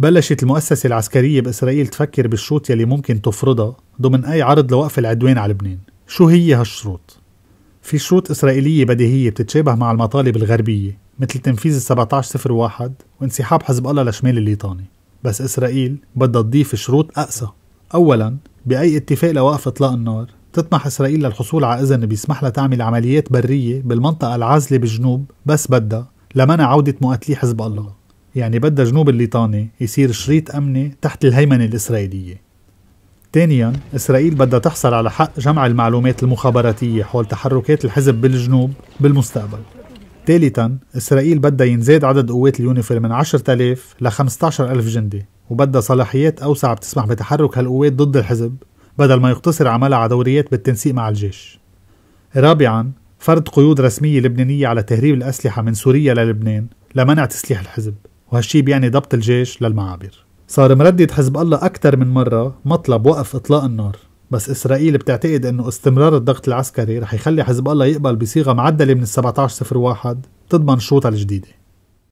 بلشت المؤسسة العسكرية بإسرائيل تفكر بالشروط يلي ممكن تفرضها ضمن أي عرض لوقف العدوان على لبنان شو هي هالشروط؟ في شروط إسرائيلية بديهية بتتشابه مع المطالب الغربية مثل تنفيذ ال 1701 وانسحاب حزب الله لشمال الليطاني بس إسرائيل بدها تضيف شروط أقسى أولا بأي اتفاق لوقف إطلاق النار تطمح إسرائيل للحصول على إذن بيسمح لها تعمل عمليات برية بالمنطقة العازلة بالجنوب بس بدها لمنع عودة مقاتلي حزب الله يعني بدها جنوب الليطاني يصير شريط أمني تحت الهيمنة الإسرائيلية ثانيا إسرائيل بدها تحصل على حق جمع المعلومات المخابراتية حول تحركات الحزب بالجنوب بالمستقبل ثالثا إسرائيل بدها ينزاد عدد قوات اليونيفيل من 10000 ل 15000 جندي وبدها صلاحيات أوسع بتسمح بتحرك هالقوات ضد الحزب بدل ما يقتصر عملها على دوريات بالتنسيق مع الجيش رابعا فرض قيود رسمية لبنانية على تهريب الأسلحة من سوريا للبنان لمنع تسليح الحزب وهالشي بيعني ضبط الجيش للمعابر صار مردد حزب الله أكثر من مرة مطلب وقف إطلاق النار بس إسرائيل بتعتقد أنه استمرار الضغط العسكري رح يخلي حزب الله يقبل بصيغة معدلة من ال 1701 تضمن شروطها الجديدة